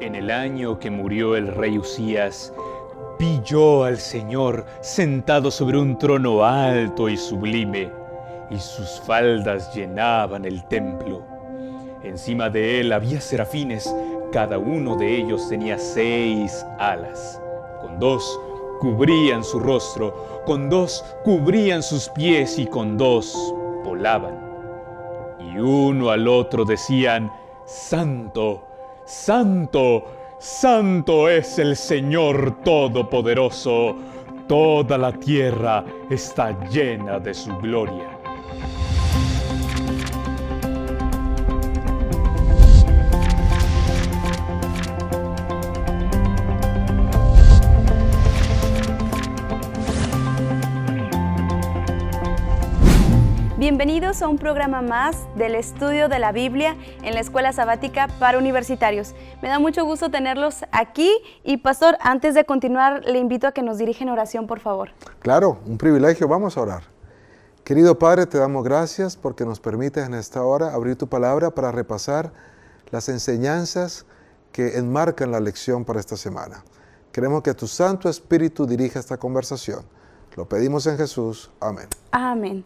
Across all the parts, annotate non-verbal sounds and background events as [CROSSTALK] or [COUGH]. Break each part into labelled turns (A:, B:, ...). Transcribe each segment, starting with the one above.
A: En el año que murió el rey Usías, pilló al Señor sentado sobre un trono alto y sublime, y sus faldas llenaban el templo. Encima de él había serafines, cada uno de ellos tenía seis alas. Con dos cubrían su rostro, con dos cubrían sus pies y con dos volaban. Y uno al otro decían, Santo, Santo, santo es el Señor Todopoderoso. Toda la tierra está llena de su gloria.
B: Bienvenidos a un programa más del estudio de la Biblia en la Escuela Sabática para Universitarios. Me da mucho gusto tenerlos aquí y Pastor, antes de continuar, le invito a que nos dirija en oración, por favor.
C: Claro, un privilegio, vamos a orar. Querido Padre, te damos gracias porque nos permites en esta hora abrir tu palabra para repasar las enseñanzas que enmarcan la lección para esta semana. Queremos que tu Santo Espíritu dirija esta conversación. Lo pedimos en Jesús. Amén.
B: Amén.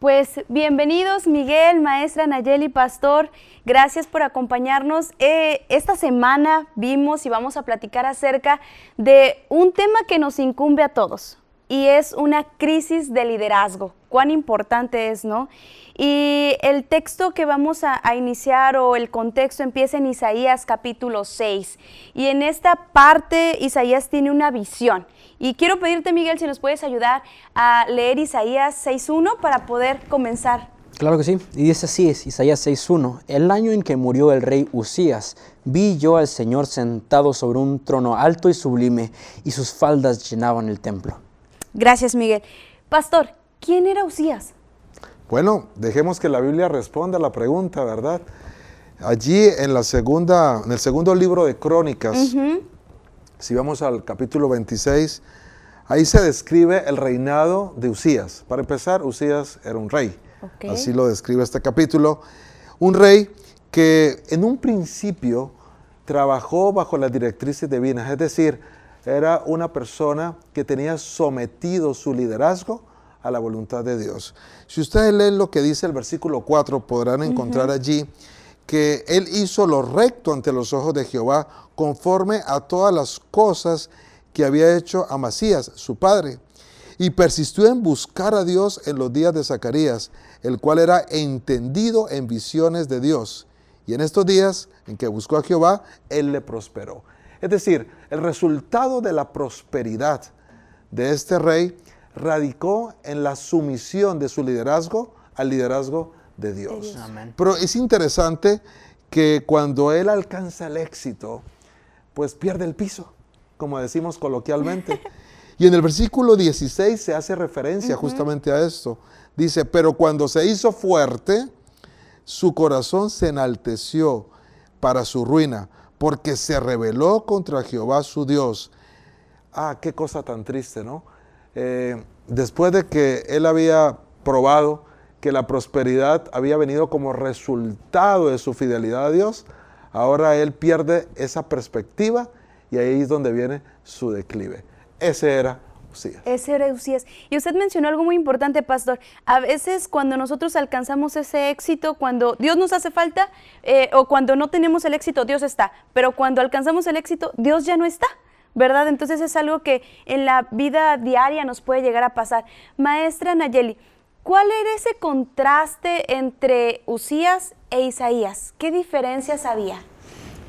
B: Pues bienvenidos Miguel, maestra Nayeli Pastor, gracias por acompañarnos. Eh, esta semana vimos y vamos a platicar acerca de un tema que nos incumbe a todos, y es una crisis de liderazgo. Cuán importante es, ¿no? Y el texto que vamos a, iniciar o el contexto empieza en Isaías capítulo 6. Y en esta parte Isaías tiene una visión. Y quiero pedirte, Miguel, si nos puedes ayudar a leer Isaías 6.1 para poder comenzar.
D: Claro que sí. Y dice así, es Isaías 6.1. El año en que murió el rey Usías, vi yo al Señor sentado sobre un trono alto y sublime, y sus faldas llenaban el templo.
B: Gracias, Miguel. Pastor, ¿quién era Usías?
C: Bueno, dejemos que la Biblia responda a la pregunta, ¿verdad? Allí en la segunda, en el segundo libro de Crónicas, si vamos al capítulo 26, ahí se describe el reinado de Usías. Para empezar, Usías era un rey. Así lo describe este capítulo. Un rey que en un principio trabajó bajo las directrices divinas, es decir, era una persona que tenía sometido su liderazgo a la voluntad de Dios. Si ustedes leen lo que dice el versículo 4, podrán encontrar allí que Él hizo lo recto ante los ojos de Jehová, conforme a todas las cosas que había hecho a Amasías, su padre, y persistió en buscar a Dios en los días de Zacarías, el cual era entendido en visiones de Dios. Y en estos días en que buscó a Jehová, Él le prosperó. Es decir, el resultado de la prosperidad de este rey radicó en la sumisión de su liderazgo al liderazgo de Dios. Pero es interesante que cuando él alcanza el éxito, pues pierde el piso, como decimos coloquialmente. [LAUGHS] y en el versículo 16 se hace referencia justamente a esto. Dice, pero cuando se hizo fuerte, su corazón se enalteció para su ruina, porque se rebeló contra Jehová su Dios. Ah, qué cosa tan triste, ¿no? Eh, después de que él había probado que la prosperidad había venido como resultado de su fidelidad a Dios, ahora él pierde esa perspectiva y ahí es donde viene su declive. Ese era
B: ese era Usías. Y usted mencionó algo muy importante, pastor. A veces cuando nosotros alcanzamos ese éxito, cuando Dios nos hace falta eh, o cuando no tenemos el éxito, Dios está. Pero cuando alcanzamos el éxito, Dios ya no está. ¿Verdad? Entonces es algo que en la vida diaria nos puede llegar a pasar. Maestra Nayeli, ¿Cuál era ese contraste entre Usías e Isaías? ¿Qué diferencias había?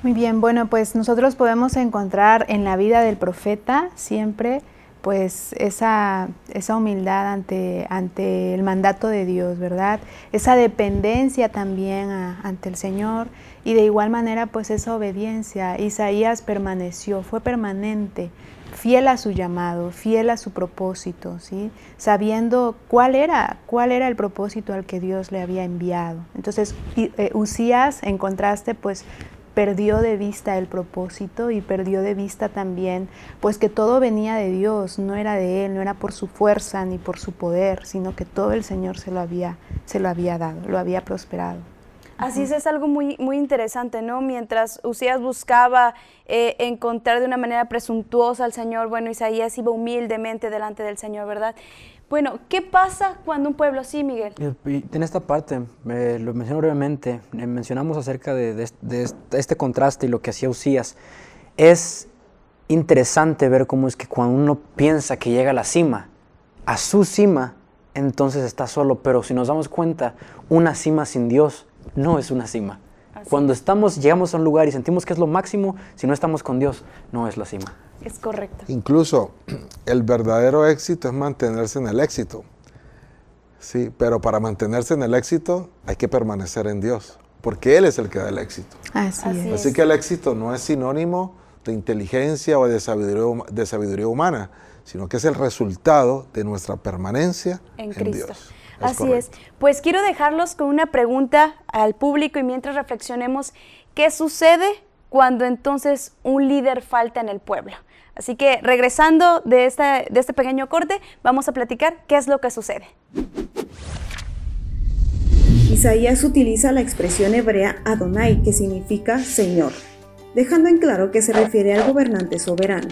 E: Muy bien, bueno, pues nosotros podemos encontrar en la vida del profeta siempre pues esa, esa humildad ante, ante, el mandato de Dios, ¿verdad? Esa dependencia también ante el Señor y de igual manera pues esa obediencia. Isaías permaneció, fue permanente, fiel a su llamado, fiel a su propósito, ¿sí? Sabiendo cuál era, cuál era el propósito al que Dios le había enviado. Entonces, eh, Usías, en contraste, pues perdió de vista el propósito y perdió de vista también pues que todo venía de Dios, no era de él, no era por su fuerza ni por su poder, sino que todo el Señor se lo había se lo había dado, lo había prosperado.
B: Así es, es algo muy, muy interesante, ¿no? Mientras Usías buscaba eh, encontrar de una manera presuntuosa al Señor, bueno, Isaías iba humildemente delante del Señor, ¿verdad? Bueno, ¿qué pasa cuando un pueblo así, Miguel?
D: En esta parte, lo menciono brevemente, eh, mencionamos acerca de, este contraste y lo que hacía Usías. Es interesante ver cómo es que cuando uno piensa que llega a la cima, a su cima, entonces está solo, pero si nos damos cuenta, una cima sin Dios no es una cima. Cuando estamos, llegamos a un lugar y sentimos que es lo máximo,
C: si no estamos con Dios, no es la cima.
E: Es correcto.
C: Incluso [CLEARS THROAT] el verdadero éxito es mantenerse en el éxito. Sí, pero para mantenerse en el éxito hay que permanecer en Dios, porque Él es el que da el éxito.
E: Así, es. Así
C: que el éxito no es sinónimo de inteligencia o de sabiduría, humana, sino que es el resultado de nuestra permanencia en, Cristo. Así es.
B: Pues quiero dejarlos con una pregunta al público y mientras reflexionemos, ¿qué sucede cuando entonces un líder falta en el pueblo? Así que regresando de este, pequeño corte, vamos a platicar qué es lo que sucede.
F: Isaías utiliza la expresión hebrea Adonai, que significa Señor, dejando en claro que se refiere al gobernante soberano.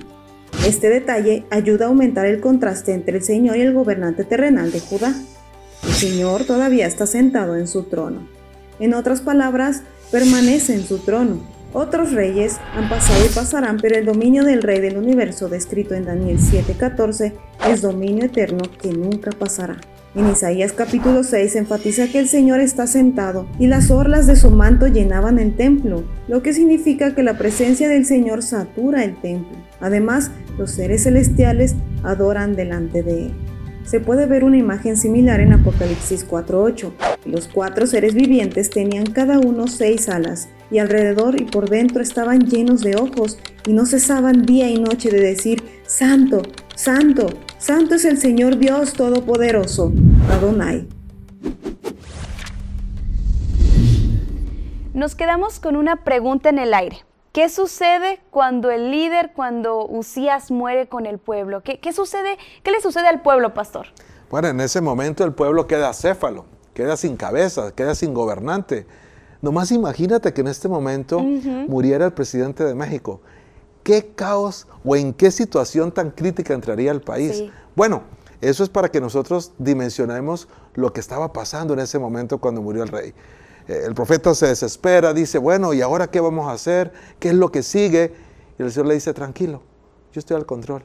F: Este detalle ayuda a aumentar el contraste entre el Señor y el gobernante terrenal de Judá. El Señor todavía está sentado en su trono. En otras palabras, permanece en su trono, otros reyes han pasado y pasarán, pero el dominio del Rey del Universo, descrito en Daniel 7:14, es dominio eterno que nunca pasará. En Isaías capítulo 6 enfatiza que el Señor está sentado y las orlas de su manto llenaban el templo, lo que significa que la presencia del Señor satura el templo. Además, los seres celestiales adoran delante de él se puede ver una imagen similar en Apocalipsis 4.8. Los cuatro seres vivientes tenían cada uno seis alas, y alrededor y por dentro estaban llenos de ojos, y no cesaban día y noche de decir, Santo, Santo, Santo es el Señor Dios Todopoderoso, Adonai.
B: Nos quedamos con una pregunta en el aire. ¿Qué sucede cuando el líder, cuando Usías muere con el pueblo? ¿Qué, sucede? ¿Qué le sucede al pueblo, pastor?
C: Bueno, en ese momento el pueblo queda acéfalo, queda sin cabeza, queda sin gobernante. Nomás imagínate que en este momento muriera el presidente de México. ¿Qué caos o en qué situación tan crítica entraría el país? Bueno, eso es para que nosotros dimensionemos lo que estaba pasando en ese momento cuando murió el rey el profeta se desespera, dice, bueno, ¿y ahora qué vamos a hacer? ¿Qué es lo que sigue? Y el Señor le dice, tranquilo, yo estoy al control,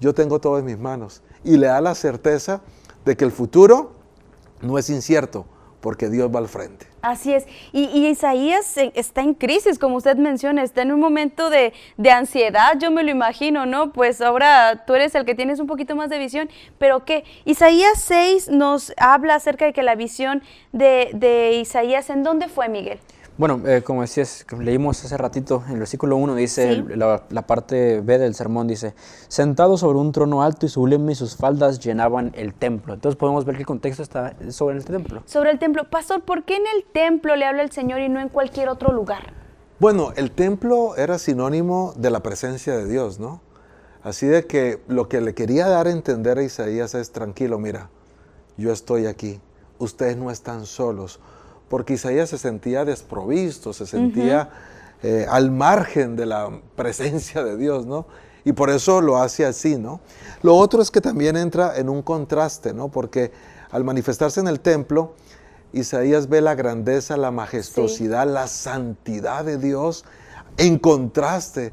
C: yo tengo todo en mis manos. Y le da la certeza de que el futuro no es incierto, porque Dios va al frente.
B: Así es. Y, Isaías eh, está en crisis, como usted menciona, está en un momento de, de, ansiedad, yo me lo imagino, ¿no? Pues ahora tú eres el que tienes un poquito más de visión, pero ¿qué? Isaías 6 nos habla acerca de que la visión de, de Isaías, ¿en dónde fue, Miguel?
D: Bueno, eh, como decías, leímos hace ratito, en el versículo 1 dice, la, parte B del sermón dice, sentado sobre un trono alto y su sublime y sus faldas llenaban el templo. Entonces podemos ver que el contexto está sobre el templo.
B: Sobre el templo. Pastor, ¿por qué en el templo le habla el Señor y no en cualquier otro lugar?
C: Bueno, el templo era sinónimo de la presencia de Dios, ¿no? Así de que lo que le quería dar a entender a Isaías es, tranquilo, mira, yo estoy aquí, ustedes no están solos porque Isaías se sentía desprovisto, se sentía eh, al margen de la presencia de Dios, ¿no? Y por eso lo hace así, ¿no? Lo otro es que también entra en un contraste, ¿no? Porque al manifestarse en el templo, Isaías ve la grandeza, la majestuosidad, la santidad de Dios en contraste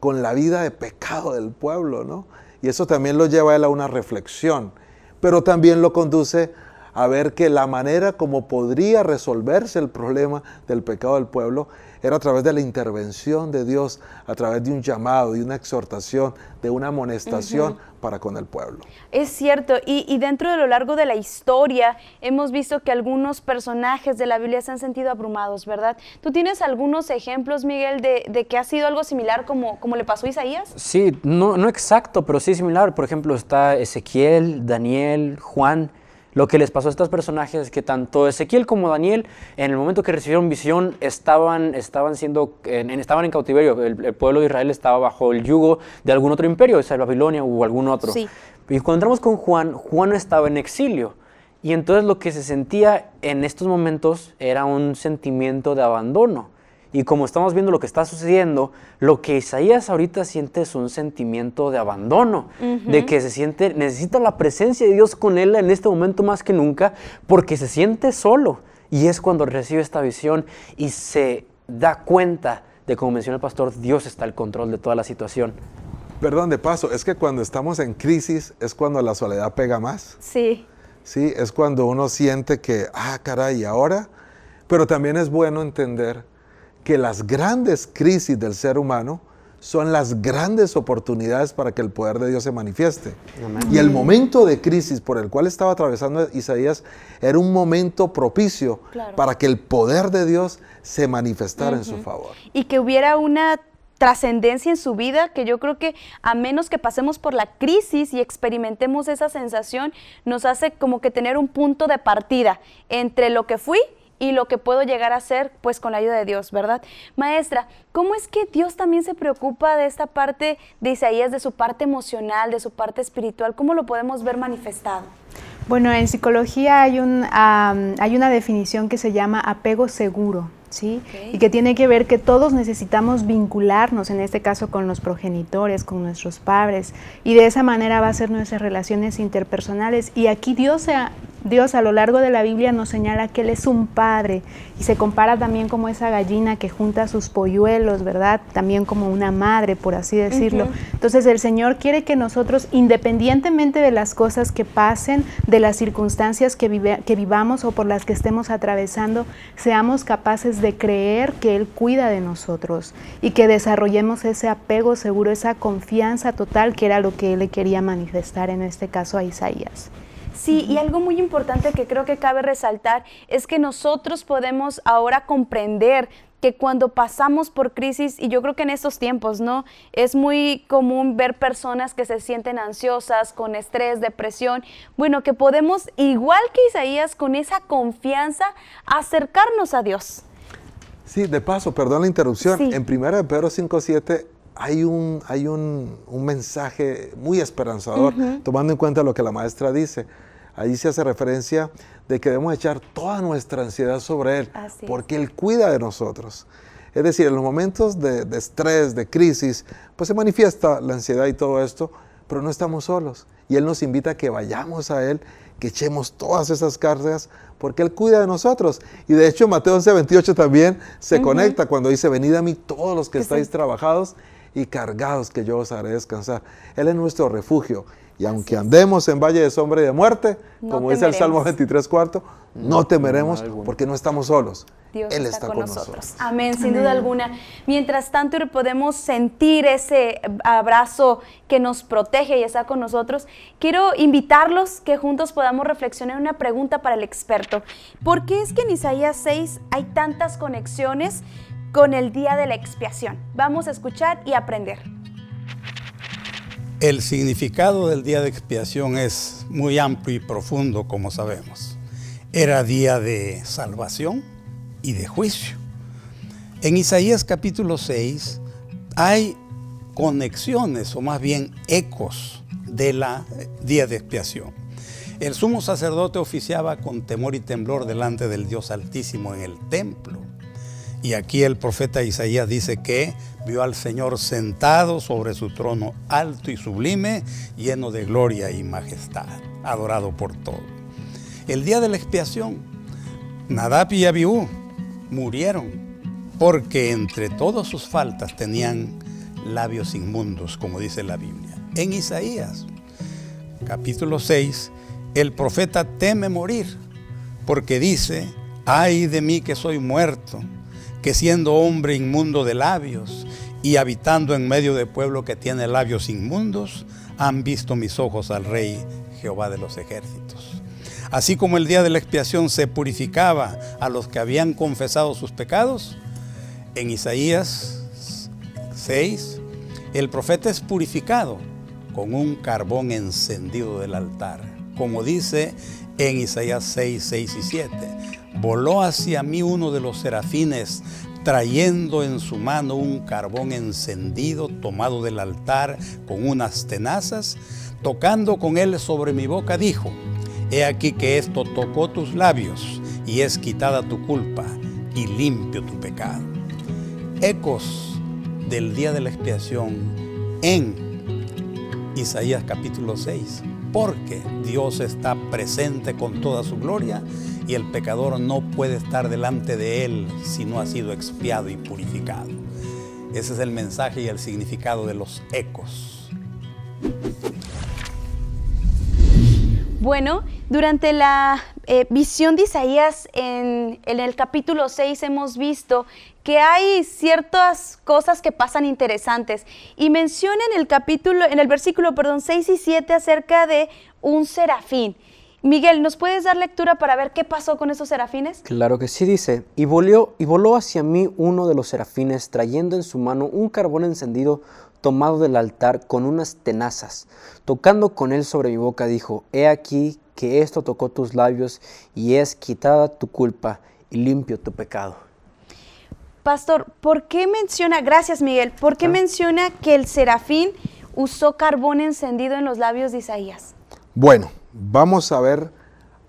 C: con la vida de pecado del pueblo, ¿no? Y eso también lo lleva a él a una reflexión, pero también lo conduce a ver que la manera como podría resolverse el problema del pecado del pueblo era a través de la intervención de Dios, a través de un llamado, de una exhortación, de una amonestación para con el pueblo.
B: Es cierto, y, dentro de lo largo de la historia hemos visto que algunos personajes de la Biblia se han sentido abrumados, ¿verdad? ¿Tú tienes algunos ejemplos, Miguel, de, que ha sido algo similar como, como le pasó a Isaías?
D: Sí, no, no exacto, pero sí similar. Por ejemplo, está Ezequiel, Daniel, Juan. Lo que les pasó a estos personajes es que tanto Ezequiel como Daniel, en el momento que recibieron visión, estaban, estaban, siendo, en, estaban en cautiverio. El, pueblo de Israel estaba bajo el yugo de algún otro imperio, es Babilonia o algún otro. Y cuando entramos con Juan, Juan estaba en exilio. Y entonces lo que se sentía en estos momentos era un sentimiento de abandono y como estamos viendo lo que está sucediendo, lo que Isaías ahorita siente es un sentimiento de abandono, de que se siente, necesita la presencia de Dios con él en este momento más que nunca, porque se siente solo. Y es cuando recibe esta visión y se da cuenta de, como menciona el pastor,
C: Dios está al control de toda la situación. Perdón, de paso, es que cuando estamos en crisis es cuando la soledad pega más. Sí. Sí, es cuando uno siente que, ah, caray, ahora. Pero también es bueno entender que las grandes crisis del ser humano son las grandes oportunidades para que el poder de Dios se manifieste. Y el momento de crisis por el cual estaba atravesando Isaías era un momento propicio para que el poder de Dios se manifestara en su favor.
B: Y que hubiera una trascendencia en su vida, que yo creo que a menos que pasemos por la crisis y experimentemos esa sensación, nos hace como que tener un punto de partida entre lo que fui y lo que puedo llegar a hacer pues con la ayuda de Dios, ¿verdad? Maestra, ¿cómo es que Dios también se preocupa de esta parte de Isaías, de su parte emocional, de su parte espiritual? ¿Cómo lo podemos ver manifestado?
E: Bueno, en psicología hay, un, hay una definición que se llama apego seguro. ¿Sí? Y que tiene que ver que todos necesitamos vincularnos, en este caso con los progenitores, con nuestros padres, y de esa manera va a ser nuestras relaciones interpersonales. Y aquí Dios se ha, Dios a lo largo de la Biblia nos señala que Él es un padre y se compara también como esa gallina que junta sus polluelos, ¿verdad? También como una madre, por así decirlo. Entonces el Señor quiere que nosotros, independientemente de las cosas que pasen, de las circunstancias que, que vivamos o por las que estemos atravesando, seamos capaces de creer que Él cuida de nosotros y que desarrollemos ese apego seguro, esa confianza total que era lo que Él le quería manifestar en este caso a Isaías.
B: Sí, y algo muy importante que creo que cabe resaltar es que nosotros podemos ahora comprender que cuando pasamos por crisis, y yo creo que en estos tiempos, ¿no? Es muy común ver personas que se sienten ansiosas, con estrés, depresión. Bueno, que podemos, igual que Isaías, con esa confianza, acercarnos a Dios.
C: Sí, de paso, perdón la interrupción. En 1 Pedro 5.7 hay un, hay un, un mensaje muy esperanzador, tomando en cuenta lo que la maestra dice. Ahí se hace referencia de que debemos echar toda nuestra ansiedad sobre Él, porque Él cuida de nosotros. Es decir, en los momentos de, estrés, de crisis, pues se manifiesta la ansiedad y todo esto, pero no estamos solos. Y Él nos invita a que vayamos a Él, que echemos todas esas cargas, porque Él cuida de nosotros. Y de hecho, Mateo 11, 28 también se conecta cuando dice, venid a mí todos los que, estáis trabajados y cargados que yo os haré descansar. Él es nuestro refugio. Y aunque andemos en valle de sombra y de muerte, como dice el Salmo 23 cuarto, no temeremos porque no estamos solos. Él está, con, nosotros.
B: Amén, sin duda alguna. Mientras tanto podemos sentir ese abrazo que nos protege y está con nosotros, quiero invitarlos que juntos podamos reflexionar una pregunta para el experto. ¿Por qué es que en Isaías 6 hay tantas conexiones con el día de la expiación. Vamos a escuchar y aprender.
A: El significado del día de expiación es muy amplio y profundo, como sabemos. Era día de salvación y de juicio. En Isaías capítulo 6 hay conexiones o más bien ecos de la eh, día de expiación. El sumo sacerdote oficiaba con temor y temblor delante del Dios Altísimo en el templo y aquí el profeta Isaías dice que vio al Señor sentado sobre su trono alto y sublime, lleno de gloria y majestad, adorado por todo. El día de la expiación, Nadab y Abiú murieron porque entre todas sus faltas tenían labios inmundos, como dice la Biblia. En Isaías, capítulo 6, el profeta teme morir porque dice, ay de mí que soy muerto que siendo hombre inmundo de labios y habitando en medio de pueblo que tiene labios inmundos, han visto mis ojos al Rey Jehová de los ejércitos. Así como el día de la expiación se purificaba a los que habían confesado sus pecados, en Isaías 6, el profeta es purificado con un carbón encendido del altar, como dice en Isaías 6, 6 y 7 voló hacia mí uno de los serafines, trayendo en su mano un carbón encendido tomado del altar con unas tenazas, tocando con él sobre mi boca, dijo, He aquí que esto tocó tus labios, y es quitada tu culpa, y limpio tu pecado. Ecos del día de la expiación en Isaías capítulo 6, porque Dios está presente con toda su gloria y el pecador no puede estar delante de él si no ha sido expiado y purificado. Ese es el mensaje y el significado de los ecos.
B: Bueno, durante la eh, visión de Isaías en, el capítulo 6 hemos visto que hay ciertas cosas que pasan interesantes y menciona en el capítulo, en el versículo, perdón, 6 y 7 acerca de un serafín. Miguel, ¿nos puedes dar lectura para ver qué pasó con esos serafines? Claro
D: que sí, dice. Y, voló, y voló hacia mí uno de los serafines, trayendo en su mano un carbón encendido tomado del altar con unas tenazas. Tocando con él sobre mi boca, dijo, He aquí que esto tocó tus labios y es quitada tu culpa y limpio tu pecado.
B: Pastor, ¿por qué menciona, gracias Miguel, ¿por qué ah. menciona que el serafín usó carbón encendido en los labios de Isaías?
C: Bueno, vamos a ver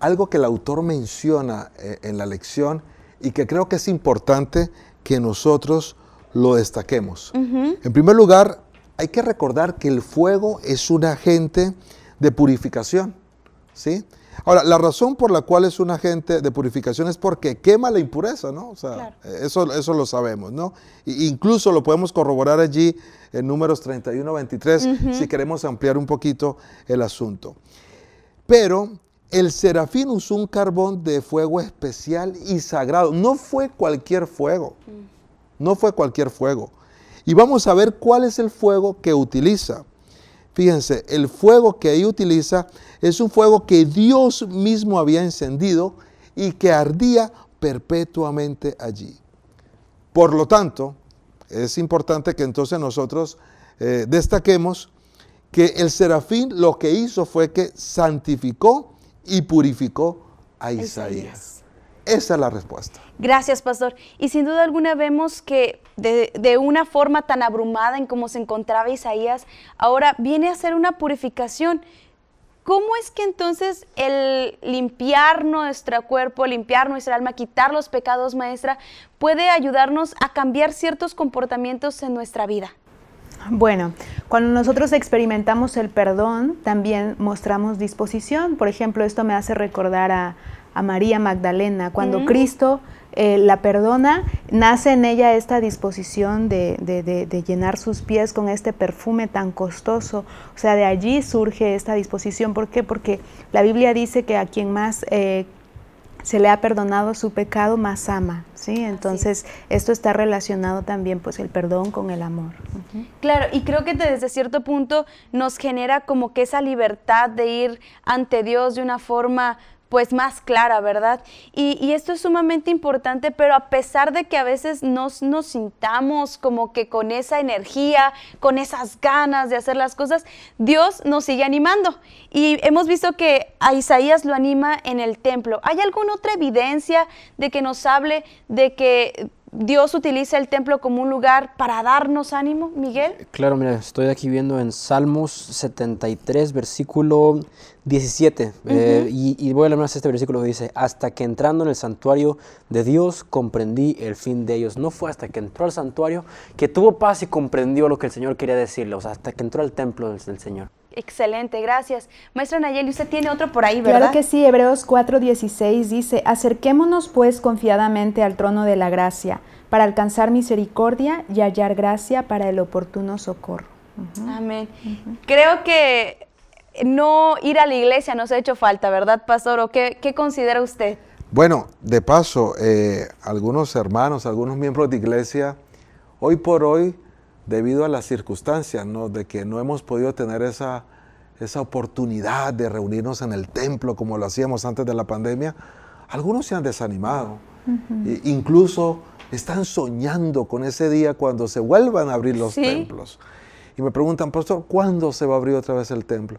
C: algo que el autor menciona eh, en la lección y que creo que es importante que nosotros lo destaquemos. En primer lugar, hay que recordar que el fuego es un agente de purificación. ¿sí? Ahora, la razón por la cual es un agente de purificación es porque quema la impureza, ¿no? eso, lo sabemos, ¿no? incluso lo podemos corroborar allí en números 31-23 si queremos ampliar un poquito el asunto. Pero el serafín usó un carbón de fuego especial y sagrado. No fue cualquier fuego. Mm. No fue cualquier fuego. Y vamos a ver cuál es el fuego que utiliza. Fíjense, el fuego que ahí utiliza es un fuego que Dios mismo había encendido y que ardía perpetuamente allí. Por lo tanto, es importante que entonces nosotros eh, destaquemos que el serafín lo que hizo fue que santificó y purificó a Isaías. Esa es la respuesta.
B: Gracias, pastor. Y sin duda alguna vemos que de, una forma tan abrumada en como se encontraba Isaías, ahora viene a hacer una purificación. ¿Cómo es que entonces el limpiar nuestro cuerpo, limpiar nuestra alma, quitar los pecados, maestra, puede ayudarnos a cambiar ciertos comportamientos en nuestra vida?
E: Bueno, cuando nosotros experimentamos el perdón, también mostramos disposición. Por ejemplo, esto me hace recordar a, María Magdalena. Cuando Cristo eh, la perdona, nace en ella esta disposición de, llenar sus pies con este perfume tan costoso. O sea, de allí surge esta disposición. ¿Por qué? Porque la Biblia dice que a quien más... Eh, se le ha perdonado su pecado, más ama, ¿sí? Entonces, esto está relacionado también, pues, el perdón con el amor.
B: Claro, y creo que desde cierto punto nos genera como que esa libertad de ir ante Dios de una forma pues más clara, ¿verdad? Y, esto es sumamente importante, pero a pesar de que a veces nos, nos sintamos como que con esa energía, con esas ganas de hacer las cosas, Dios nos sigue animando. Y hemos visto que a Isaías lo anima en el templo. ¿Hay alguna otra evidencia de que nos hable de que Dios utiliza el templo como un lugar para darnos ánimo, Miguel?
D: Claro, mira, estoy aquí viendo en Salmos 73, versículo 17. Eh, y, voy a leer más este versículo que dice, hasta que entrando en el santuario de Dios comprendí el fin de ellos. No fue hasta que entró al santuario que tuvo paz y comprendió lo que el Señor quería decirle, o sea, hasta que entró al templo del, Señor.
B: Excelente, gracias. Maestra Nayeli, usted tiene otro por ahí, ¿verdad? Claro que
E: sí, Hebreos 4:16 dice, acerquémonos pues confiadamente al trono de la gracia para alcanzar misericordia y hallar gracia para el
C: oportuno socorro.
B: Amén. Creo que no ir a la iglesia nos ha hecho falta, ¿verdad, pastor? ¿O qué, considera usted?
C: Bueno, de paso, eh, algunos hermanos, algunos miembros de iglesia, hoy por hoy, debido a las circunstancias, de que no hemos podido tener esa, esa oportunidad de reunirnos en el templo como lo hacíamos antes de la pandemia, algunos se han desanimado. incluso están soñando con ese día cuando se vuelvan a abrir los templos. Y me preguntan, pastor, ¿cuándo se va a abrir otra vez el templo?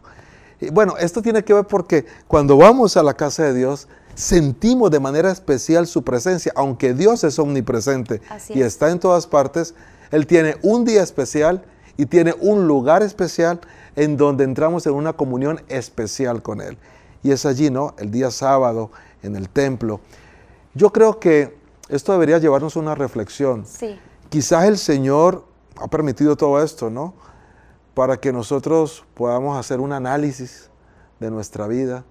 C: Bueno, esto tiene que ver porque cuando vamos a la casa de Dios, sentimos de manera especial su presencia, aunque Dios es omnipresente y está en todas partes, Él tiene un día especial y tiene un lugar especial en donde entramos en una comunión especial con Él. Y es allí, ¿no? El día sábado, en el templo. Yo creo que esto debería llevarnos a una reflexión. Quizás el Señor ha permitido todo esto, ¿no? para que nosotros podamos hacer un análisis de nuestra vida,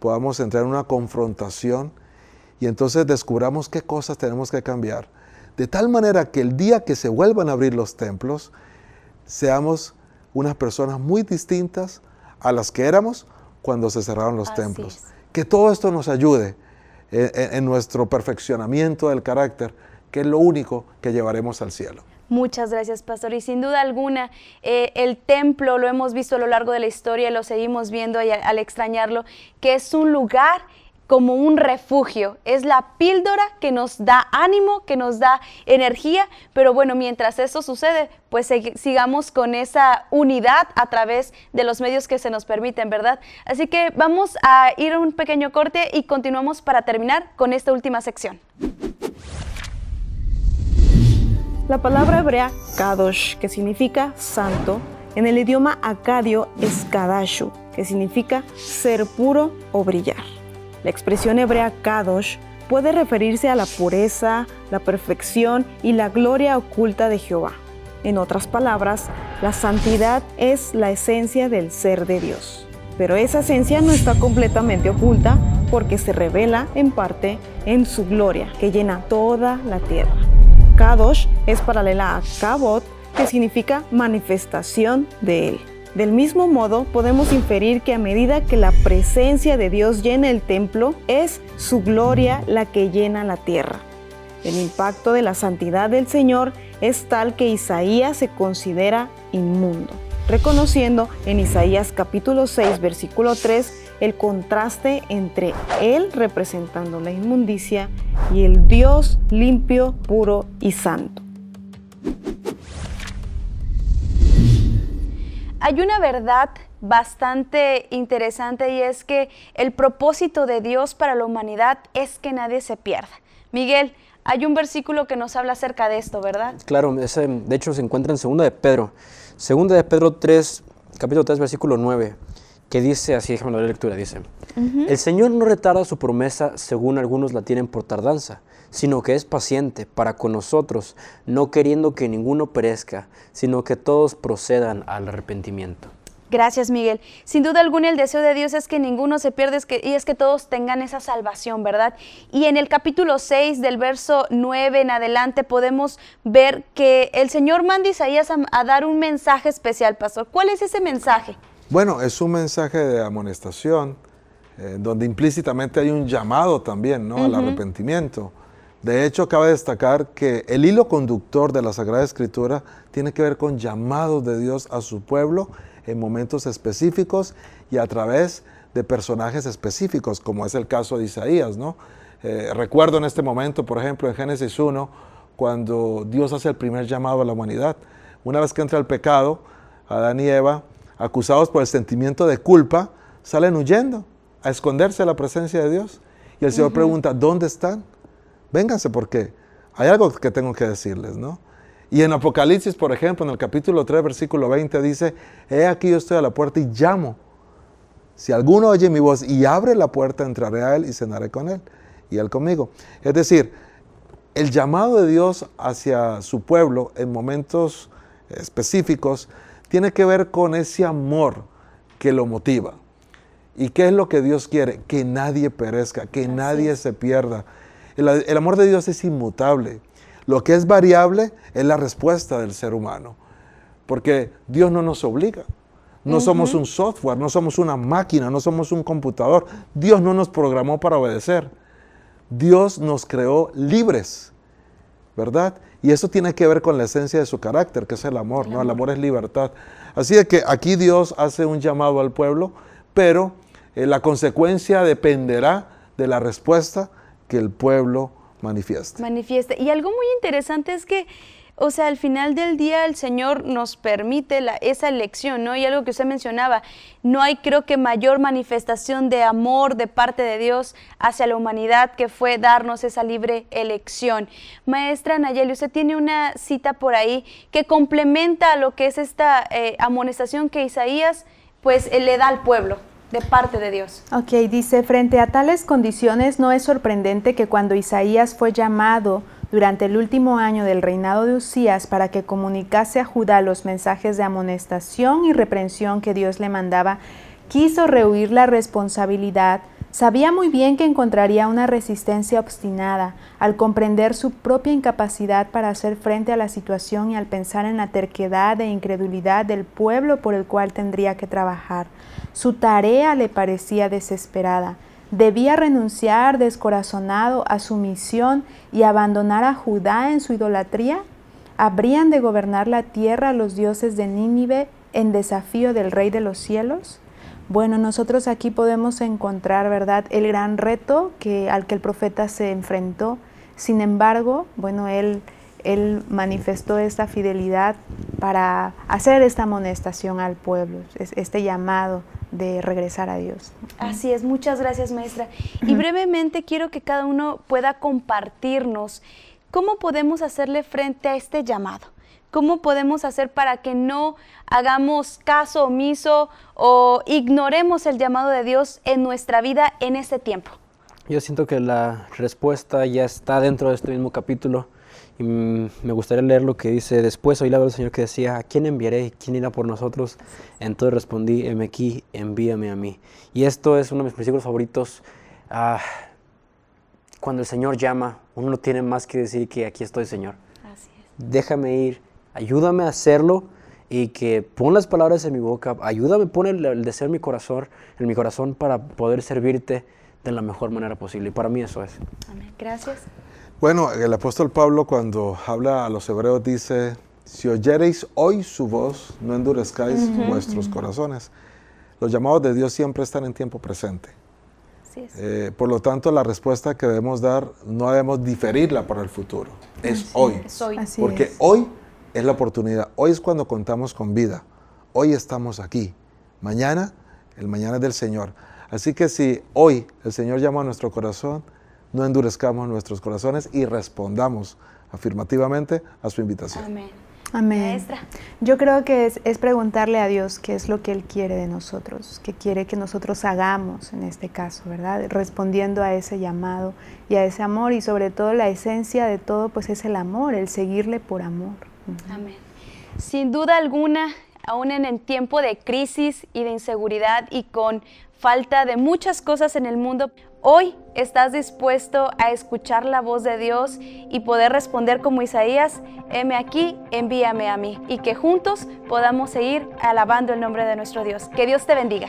C: podamos entrar en una confrontación y entonces descubramos qué cosas tenemos que cambiar. De tal manera que el día que se vuelvan a abrir los templos, seamos unas personas muy distintas a las que éramos cuando se cerraron los templos. Que todo esto nos ayude en nuestro perfeccionamiento del carácter, que es lo único que llevaremos al cielo.
B: Muchas gracias, pastor. Y sin duda alguna, eh, el templo lo hemos visto a lo largo de la historia, lo seguimos viendo al, extrañarlo, que es un lugar como un refugio. Es la píldora que nos da ánimo, que nos da energía, pero bueno, mientras eso sucede, pues sigamos con esa unidad a través de los medios que se nos permiten, ¿verdad? Así que vamos a ir a un pequeño corte y continuamos para terminar con esta última sección.
F: La palabra hebrea kadosh, que significa santo, en el idioma acadio es kadashu, que significa ser puro o brillar. La expresión hebrea kadosh puede referirse a la pureza, la perfección y la gloria oculta de Jehová. En otras palabras, la santidad es la esencia del ser de Dios. Pero esa esencia no está completamente oculta porque se revela en parte en su gloria que llena toda la tierra. Kadosh es paralela a Kabot, que significa manifestación de él. Del mismo modo, podemos inferir que a medida que la presencia de Dios llena el templo, es su gloria la que llena la tierra. El impacto de la santidad del Señor es tal que Isaías se considera inmundo, reconociendo en Isaías capítulo 6, versículo 3, el contraste entre Él representando la inmundicia y el Dios limpio, puro y santo.
B: Hay una verdad bastante interesante y es que el propósito de Dios para la humanidad es que nadie se pierda. Miguel, hay un versículo que nos habla acerca de esto, ¿verdad?
D: Claro, de hecho se encuentra en 2 de Pedro. 2 de Pedro 3, capítulo 3, versículo 9 que dice así, déjame la lectura, dice, el Señor no retarda su promesa según algunos la tienen por tardanza, sino que es paciente para con nosotros, no queriendo que ninguno perezca, sino que todos procedan al arrepentimiento.
B: Gracias, Miguel. Sin duda alguna, el deseo de Dios es que ninguno se pierda y es que todos tengan esa salvación, ¿verdad? Y en el capítulo 6, del verso 9 en adelante, podemos ver que el Señor manda a Isaías a dar un mensaje especial, Pastor. ¿Cuál es ese mensaje?
C: Bueno, es un mensaje de amonestación, eh, donde implícitamente hay un llamado también ¿no? al arrepentimiento. De hecho, cabe destacar que el hilo conductor de la Sagrada Escritura tiene que ver con llamados de Dios a su pueblo en momentos específicos y a través de personajes específicos, como es el caso de Isaías. ¿no? Eh, recuerdo en este momento, por ejemplo, en Génesis 1, cuando Dios hace el primer llamado a la humanidad. Una vez que entra el pecado, Adán y Eva acusados por el sentimiento de culpa, salen huyendo a esconderse de la presencia de Dios. Y el Señor pregunta, ¿dónde están? Vénganse porque hay algo que tengo que decirles, ¿no? Y en Apocalipsis, por ejemplo, en el capítulo 3, versículo 20, dice, he aquí yo estoy a la puerta y llamo. Si alguno oye mi voz y abre la puerta, entraré a él y cenaré con él y él conmigo. Es decir, el llamado de Dios hacia su pueblo en momentos específicos tiene que ver con ese amor que lo motiva. ¿Y qué es lo que Dios quiere? Que nadie perezca, que nadie se pierda. El, amor de Dios es inmutable. Lo que es variable es la respuesta del ser humano. Porque Dios no nos obliga. No somos un software, no somos una máquina, no somos un computador. Dios no nos programó para obedecer. Dios nos creó libres, ¿verdad? Y eso tiene que ver con la esencia de su carácter, que es el amor, ¿no? El amor es libertad. Así de que aquí Dios hace un llamado al pueblo, pero eh, la consecuencia dependerá de la respuesta que el pueblo manifieste.
B: Manifieste. Y algo muy interesante es que o sea, al final del día el Señor nos permite la, esa elección, ¿no? Y algo que usted mencionaba, no hay creo que mayor manifestación de amor de parte de Dios hacia la humanidad que fue darnos esa libre elección. Maestra Nayeli, usted tiene una cita por ahí que complementa a lo que es esta eh, amonestación que Isaías pues eh, le da al pueblo de parte de Dios.
E: Ok, dice, frente a tales condiciones no es sorprendente que cuando Isaías fue llamado durante el último año del reinado de Usías para que comunicase a Judá los mensajes de amonestación y reprensión que Dios le mandaba, quiso rehuir la responsabilidad Sabía muy bien que encontraría una resistencia obstinada al comprender su propia incapacidad para hacer frente a la situación y al pensar en la terquedad e incredulidad del pueblo por el cual tendría que trabajar. Su tarea le parecía desesperada. Debía renunciar descorazonado a su misión y abandonar a Judá en su idolatría. ¿Habrían de gobernar la tierra los dioses de Nínive en desafío del Rey de los cielos? Bueno, nosotros aquí podemos encontrar, ¿verdad?, el gran reto que, al que el profeta se enfrentó. Sin embargo, bueno, él, él manifestó esta fidelidad para hacer esta amonestación al pueblo, este llamado de regresar a Dios.
B: Así es, muchas gracias maestra. Y brevemente quiero que cada uno pueda compartirnos cómo podemos hacerle frente a este llamado. ¿Cómo podemos hacer para que no hagamos caso omiso o ignoremos el llamado de Dios en nuestra vida en este tiempo?
D: Yo siento que la respuesta ya está dentro de este mismo capítulo y me gustaría leer lo que dice después. Hoy la voz del Señor que decía, ¿a quién enviaré? ¿Quién irá por nosotros? Entonces respondí, heme aquí, envíame a mí. Y esto es uno de mis versículos favoritos. Ah, cuando el Señor llama, uno no tiene más que decir que aquí estoy, Señor. Así es. Déjame ir, ayúdame a hacerlo y que pon las palabras en mi boca, ayúdame, pon el, deseo en mi corazón, en mi corazón para poder servirte de la mejor manera posible. Y para mí eso es.
F: Amén. Gracias.
C: Bueno, el apóstol Pablo cuando habla a los hebreos dice, si oyereis hoy su voz, no endurezcáis vuestros corazones. Los llamados de Dios siempre están en tiempo presente. Sí, eh, por lo tanto, la respuesta que debemos dar no debemos diferirla para el futuro. Es hoy.
B: hoy. Porque
C: hoy es la oportunidad. Hoy es cuando contamos con vida. Hoy estamos aquí. Mañana, el mañana es del Señor. Así que si hoy el Señor llama a nuestro corazón, no endurezcamos nuestros corazones y respondamos afirmativamente a su invitación. Amén.
E: Amén. Maestra. Yo creo que es, es, preguntarle a Dios qué es lo que Él quiere de nosotros, qué quiere que nosotros hagamos en este caso, ¿verdad? Respondiendo a ese llamado y a ese amor y sobre todo la esencia de todo, pues es el amor, el seguirle por amor.
B: Amén. Sin duda alguna, aún en el tiempo de crisis y de inseguridad y con falta de muchas cosas en el mundo, hoy estás dispuesto a escuchar la voz de Dios y poder responder como Isaías, heme aquí, envíame a mí, y que juntos podamos seguir alabando el nombre de nuestro Dios. Que Dios te bendiga.